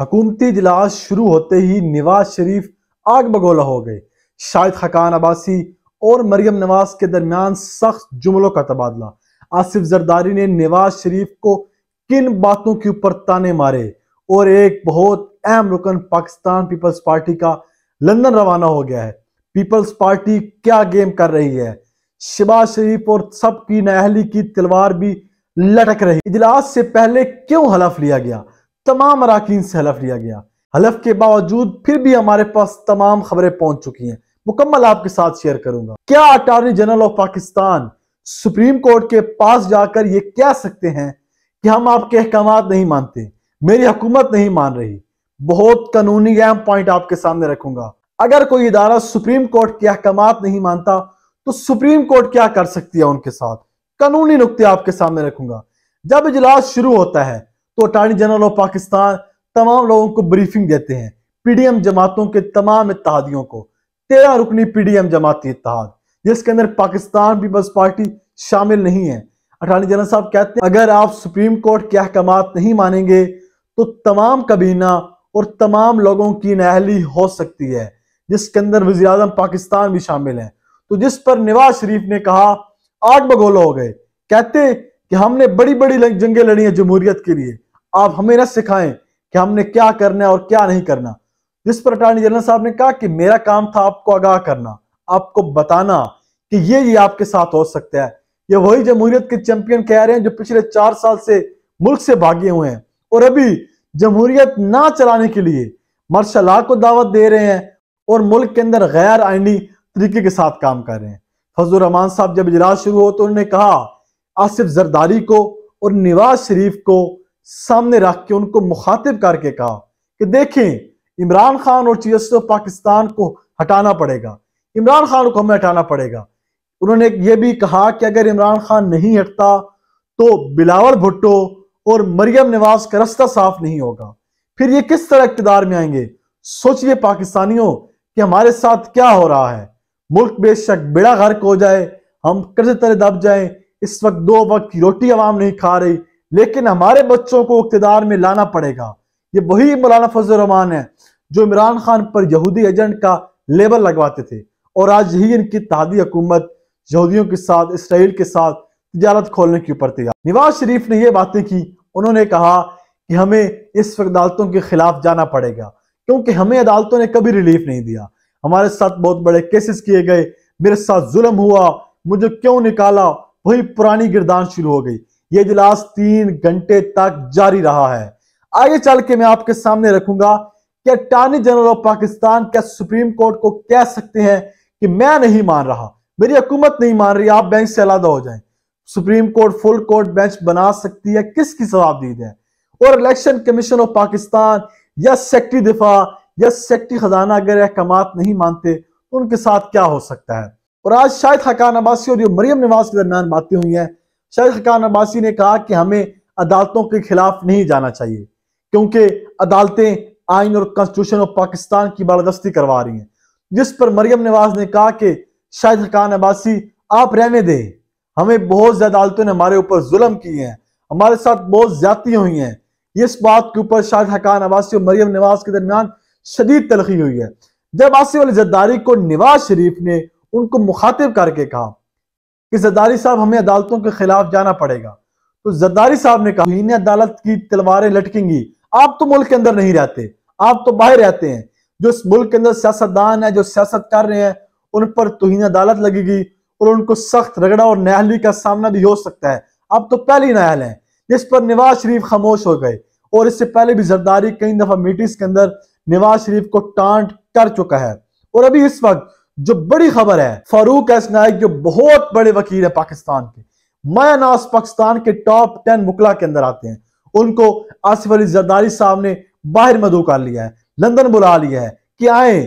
हकूमती इजलास शुरू होते ही नवाज शरीफ आग बगोला हो गए शाहिद खकान अब्बासी और मरियम नवाज के दरमियान सख्त जुमलों का तबादला आसिफ जरदारी ने नवाज शरीफ को किन बातों के ऊपर ताने मारे और एक बहुत अहम रुकन पाकिस्तान पीपल्स पार्टी का लंदन रवाना हो गया है पीपल्स पार्टी क्या गेम कर रही है शिबाज शरीफ और सबकी नहली की तलवार भी लटक रही इजलास से पहले क्यों हलफ लिया गया तमाम अरकान से हलफ लिया गया हलफ के बावजूद फिर भी हमारे पास तमाम खबरें पहुंच चुकी हैं मुकम्मल आपके साथ शेयर करूंगा क्या attorney general of Pakistan supreme court के पास जाकर ये कह सकते हैं कि हम आपके अहकाम नहीं मानते मेरी हुकूमत नहीं मान रही बहुत कानूनी अहम पॉइंट आपके सामने रखूंगा अगर कोई इदारा सुप्रीम कोर्ट के अहकाम नहीं मानता तो सुप्रीम कोर्ट क्या कर सकती है उनके साथ कानूनी नुकते आपके सामने रखूंगा जब इजलास शुरू होता है तो अटारनी जनरल ऑफ पाकिस्तान तमाम लोगों को ब्रीफिंग देते हैं पीडीएम जमातों के तमाम इतिहादियों को तेरह रुकनी पीडीएम जमाती इतिहाद जिसके अंदर पाकिस्तान पीपल्स पार्टी शामिल नहीं है अटारनी जनरल साहब कहते हैं अगर आप सुप्रीम कोर्ट के अहकाम नहीं मानेंगे तो तमाम कबीना और तमाम लोगों की नहली हो सकती है जिसके अंदर वजी अजम पाकिस्तान भी शामिल है तो जिस पर नवाज शरीफ ने कहा आठ बगोल हो गए कहते कि हमने बड़ी बड़ी जंगे लड़ी है जमहूरियत के लिए आप हमें ना सिखाएं कि हमने क्या करना है और क्या नहीं करना जिस पर अटॉर्नी जनरल साहब ने कहा कि मेरा काम था आपको आगाह करना आपको बताना कि ये ये आपके साथ हो सकता है ये वही जमहूरियत के चैंपियन कह रहे हैं जो पिछले चार साल से मुल्क से भागे हुए हैं और अभी जमहूरियत ना चलाने के लिए मार्शल आर्ट को दावत दे रहे हैं और मुल्क के अंदर गैर आइनी तरीके के साथ काम कर रहे हैं फजल रहमान साहब जब इजलास शुरू हो तो उन्होंने कहा आसिफ जरदारी को और नवाज शरीफ को सामने रख के उनको मुखातिब करके कहा कि देखें इमरान खान और चीजों तो पाकिस्तान को हटाना पड़ेगा इमरान खान को हमें हटाना पड़ेगा उन्होंने यह भी कहा कि अगर इमरान खान नहीं हटता तो बिलावल भुट्टो और मरियम नवाज का रास्ता साफ नहीं होगा फिर ये किस तरह इकतदार में आएंगे सोचिए पाकिस्तानियों कि हमारे साथ क्या हो रहा है मुल्क बेशक बेड़ा गर्क हो जाए हम कर्ज तरह दब जाए इस वक्त दो वक्त की रोटी आवाम नहीं खा रही लेकिन हमारे बच्चों को इकतदार में लाना पड़ेगा ये वही मौलाना फजलरहमान है जो इमरान खान पर यहूदी एजेंट का लेबल लगवाते थे और आज ही इनकी तहदी हुकूमत यहूदियों के साथ इसराइल के साथ तजारत खोलने के ऊपर तैयार नवाज शरीफ ने यह बातें की उन्होंने कहा कि हमें इस वक्त अदालतों के खिलाफ जाना पड़ेगा क्योंकि हमें अदालतों ने कभी रिलीफ नहीं दिया हमारे साथ बहुत बड़े केसेस किए गए मेरे साथ जुल्म हुआ मुझे क्यों निकाला वही पुरानी गिरदान शुरू हो गई यह इजलास तीन घंटे तक जारी रहा है आगे चल के मैं आपके सामने रखूंगा कि अटॉर्नी जनरल ऑफ पाकिस्तान क्या सुप्रीम कोर्ट को कह सकते हैं कि मैं नहीं मान रहा मेरी हुकूमत नहीं मान रही आप बेंच से अलादा हो जाए supreme court full court bench बना सकती है किसकी जवाबदीद है और इलेक्शन कमीशन ऑफ पाकिस्तान या सेक्टरी दिफा या सेक्टरी खजाना अगर अहकाम नहीं मानते उनके साथ क्या हो सकता है और आज शायद हकान अब्बासी और मरियम नवाज के दरमियान बातें हुई हैं शेख खान अब्बासी ने कहा कि हमें अदालतों के खिलाफ नहीं जाना चाहिए क्योंकि अदालतें आइन और कॉन्स्टिट्यूशन ऑफ पाकिस्तान की बालादस्ती करवा रही हैं जिस पर मरियम नवाज ने कहा कि शाहिद खान अब्बासी आप रहने दें हमें बहुत ज्यादा अदालतों ने हमारे ऊपर जुल्म किए हैं हमारे साथ बहुत ज्यादती हुई हैं इस बात के ऊपर शाहिद खान अब्बासी और मरियम नवाज के दरमियान शदीद तलखी हुई है जब आसिफ अली जद्दारी को नवाज शरीफ ने उनको मुखातिब करके कहा कि जरदारी साहब हमें अदालतों के खिलाफ जाना पड़ेगा तो जरदारी साहब ने कहा इन्हें अदालत की तलवारें लटकेंगी आप तो मुल्क के अंदर नहीं रहते आप तो बाहर रहते हैं जो इस मुल्क के अंदर सियासतदान है जो सियासत कर रहे हैं उन पर तोहन अदालत लगेगी और उनको सख्त रगड़ा और न्यायालय का सामना भी हो सकता है अब तो पहले न्यायालय है जिस पर नवाज शरीफ खामोश हो गए और इससे पहले भी जरदारी कई दफा मीटिंग्स के अंदर नवाज शरीफ को टांट कर चुका है और अभी इस वक्त जो बड़ी खबर है फारूक एस नाइक जो बहुत बड़े वकील है पाकिस्तान के माया नाज पाकिस्तान के टॉप टेन मुकला के अंदर आते हैं उनको आसिफ अली जरदारी साहब ने बाहर मधु कर लिया है लंदन बुला लिया है कि आए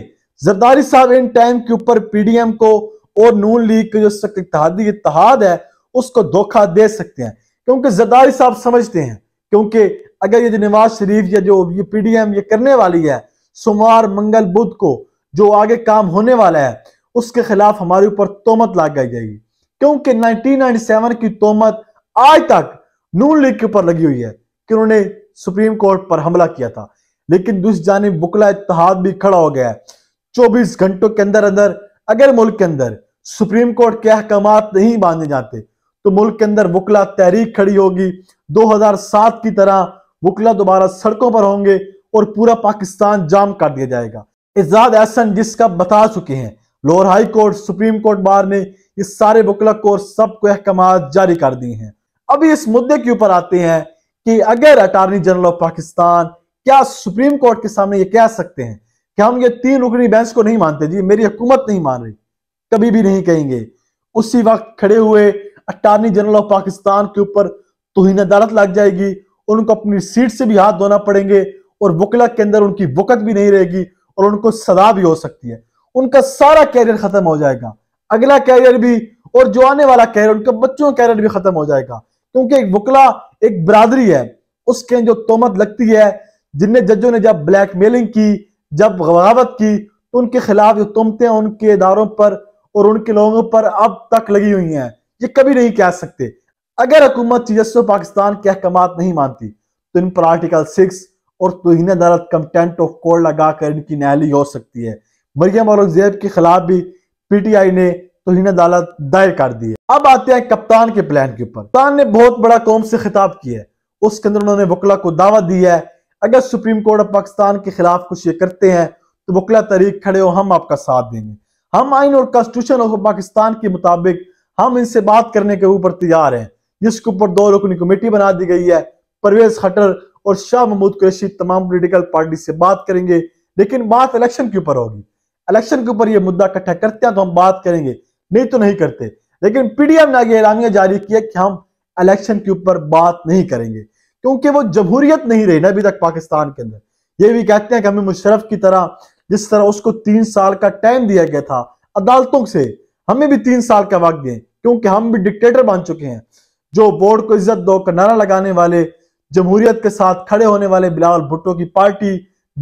जरदारी साहब इन टाइम के ऊपर पीडीएम को और नून लीग के जो सख्तादी इतिहाद है उसको धोखा दे सकते हैं क्योंकि जरदारी साहब समझते हैं क्योंकि अगर ये जो नवाज शरीफ या जो ये पीडीएम ये करने वाली है सोमवार मंगल बुध को जो आगे काम होने वाला है उसके खिलाफ हमारे ऊपर तोमत गई जाएगी क्योंकि 1997 की तोमत आज तक नून लीग के ऊपर लगी हुई है कि उन्होंने सुप्रीम कोर्ट पर हमला किया था लेकिन दूसरी जानी बुकला इतिहाद भी खड़ा हो गया है चौबीस घंटों के अंदर अंदर अगर मुल्क के अंदर सुप्रीम कोर्ट के अहकाम नहीं बांधे जाते तो मुल्क के अंदर वकला तहरीक खड़ी होगी 2007 की तरह वकला दोबारा सड़कों पर होंगे और पूरा पाकिस्तान जाम कर दिया जाएगा एजाद एहसन जिसका बता चुके हैं lower high court supreme court bar ने इस सारे बुकलक को सबको अहकाम जारी कर दिए हैं अभी इस मुद्दे के ऊपर आते हैं कि अगर अटार्नी जनरल ऑफ पाकिस्तान क्या सुप्रीम कोर्ट के सामने ये कह सकते हैं कि हम ये तीन रुकनी बेंच को नहीं मानते जी मेरी हुकूमत नहीं मान रही कभी भी नहीं कहेंगे उसी वक्त खड़े हुए अटारनी जनरल ऑफ पाकिस्तान के ऊपर तोहन अदालत लग जाएगी उनको अपनी सीट से भी हाथ धोना पड़ेंगे और वकला के अंदर उनकी वकत भी नहीं रहेगी और उनको सदा भी हो सकती है उनका सारा कैरियर खत्म हो जाएगा अगला कैरियर भी और जो आने वाला कैरियर उनके बच्चों का कैरियर भी खत्म हो जाएगा क्योंकि एक वकला एक बरादरी है उसके जो तोमत लगती है जिनने जजों ने जब ब्लैक मेलिंग की जब बगावत की तो उनके खिलाफ जो तुमतें उनके इदारों पर और उनके लोगों पर अब तक लगी हुई हैं ये कभी नहीं कह सकते अगर हुकूमत चीजस्व पाकिस्तान के अहकाम नहीं मानती तो इन पर आर्टिकल सिक्स और तोहन अदालत कंटेंट ऑफ कोर्ट लगा कर इनकी नहली हो सकती है मरियम औरंगजेब के खिलाफ भी पीटीआई ने तोहन अदालत दायर कर दी है अब आते हैं कप्तान के प्लान के ऊपर कप्तान ने बहुत बड़ा कौम से खिताब किया है उसके अंदर उन्होंने वकला को दावा दिया है अगर सुप्रीम कोर्ट ऑफ पाकिस्तान के खिलाफ कुछ ये करते हैं तो वकला तरीक खड़े हो हम आपका साथ देंगे हम आइन और कॉन्स्टिट्यूशन ऑफ पाकिस्तान के मुताबिक हम इनसे बात करने के ऊपर तैयार हैं जिसके ऊपर दो रुकनी कमेटी बना दी गई है परवेज खटर और शाह महमूद कुरैशी तमाम पोलिटिकल पार्टी से बात करेंगे लेकिन बात इलेक्शन के ऊपर होगी इलेक्शन के ऊपर ये मुद्दा इकट्ठा करते हैं तो हम बात करेंगे नहीं तो नहीं करते लेकिन पीडीएम ने आगे ऐलानिया जारी किया कि हम इलेक्शन के ऊपर बात नहीं करेंगे क्योंकि वो जमहूरियत नहीं रही ना अभी तक पाकिस्तान के अंदर ये भी कहते हैं कि हमें मुशरफ की तरह जिस तरह उसको तीन साल का टाइम दिया गया था अदालतों से हमें भी तीन साल का वक्त दें क्योंकि हम भी डिक्टेटर बन चुके हैं जो बोर्ड को इज्जत दो का नारा लगाने वाले जमहूरियत के साथ खड़े होने वाले बिलावल भुट्टो की पार्टी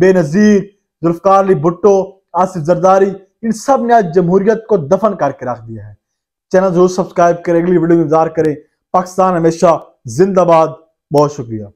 बेनजीर जुल्फकार अली भुट्टो आसिफ जरदारी इन सब ने आज जमहूरियत को दफन करके रख दिया है चैनल जरूर सब्सक्राइब करें अगली वीडियो में इंतजार करें पाकिस्तान हमेशा जिंदाबाद बहुत शुक्रिया